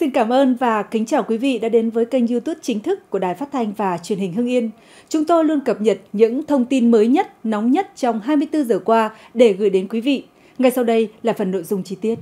Xin cảm ơn và kính chào quý vị đã đến với kênh YouTube chính thức của Đài Phát thanh và Truyền hình Hưng Yên. Chúng tôi luôn cập nhật những thông tin mới nhất, nóng nhất trong 24 giờ qua để gửi đến quý vị. Ngay sau đây là phần nội dung chi tiết.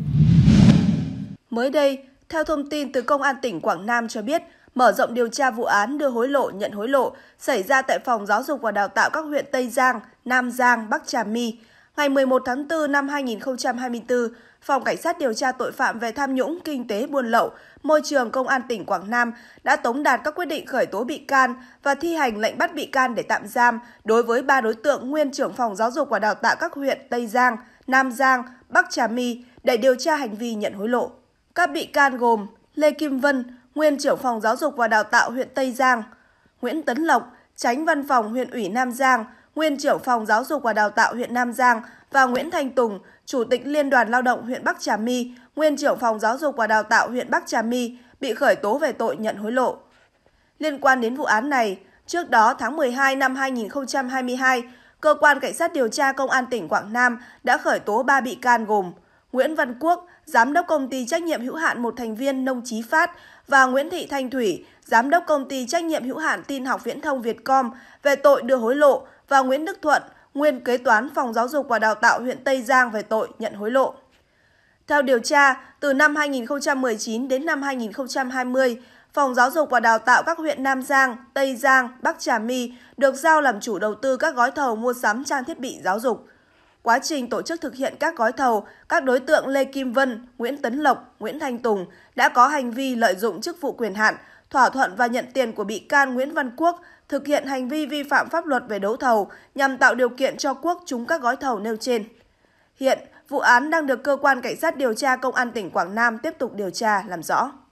Mới đây, theo thông tin từ Công an tỉnh Quảng Nam cho biết, mở rộng điều tra vụ án đưa hối lộ, nhận hối lộ xảy ra tại Phòng Giáo dục và Đào tạo các huyện Tây Giang, Nam Giang, Bắc Trà My, Ngày 11 tháng 4 năm 2024, Phòng Cảnh sát điều tra tội phạm về tham nhũng, kinh tế buôn lậu, môi trường Công an tỉnh Quảng Nam đã tống đạt các quyết định khởi tố bị can và thi hành lệnh bắt bị can để tạm giam đối với ba đối tượng nguyên trưởng phòng giáo dục và đào tạo các huyện Tây Giang, Nam Giang, Bắc Trà My để điều tra hành vi nhận hối lộ. Các bị can gồm Lê Kim Vân, nguyên trưởng phòng giáo dục và đào tạo huyện Tây Giang, Nguyễn Tấn Lộc, tránh văn phòng huyện ủy Nam Giang, nguyên trưởng phòng giáo dục và đào tạo huyện Nam Giang và Nguyễn Thanh Tùng, Chủ tịch Liên đoàn Lao động huyện Bắc Trà My, nguyên trưởng phòng giáo dục và đào tạo huyện Bắc Trà My bị khởi tố về tội nhận hối lộ. Liên quan đến vụ án này, trước đó tháng 12 năm 2022, cơ quan cảnh sát điều tra công an tỉnh Quảng Nam đã khởi tố 3 bị can gồm Nguyễn Văn Quốc, giám đốc công ty trách nhiệm hữu hạn một thành viên Nông Chí Phát và Nguyễn Thị Thanh Thủy, giám đốc công ty trách nhiệm hữu hạn tin học viễn thông Vietcom về tội đưa hối lộ và Nguyễn Đức Thuận, nguyên kế toán phòng giáo dục và đào tạo huyện Tây Giang về tội nhận hối lộ. Theo điều tra, từ năm 2019 đến năm 2020, Phòng Giáo dục và Đào tạo các huyện Nam Giang, Tây Giang, Bắc Trà My được giao làm chủ đầu tư các gói thầu mua sắm trang thiết bị giáo dục quá trình tổ chức thực hiện các gói thầu, các đối tượng Lê Kim Vân, Nguyễn Tấn Lộc, Nguyễn Thanh Tùng đã có hành vi lợi dụng chức vụ quyền hạn, thỏa thuận và nhận tiền của bị can Nguyễn Văn Quốc thực hiện hành vi vi phạm pháp luật về đấu thầu nhằm tạo điều kiện cho Quốc trúng các gói thầu nêu trên. Hiện, vụ án đang được cơ quan cảnh sát điều tra công an tỉnh Quảng Nam tiếp tục điều tra làm rõ.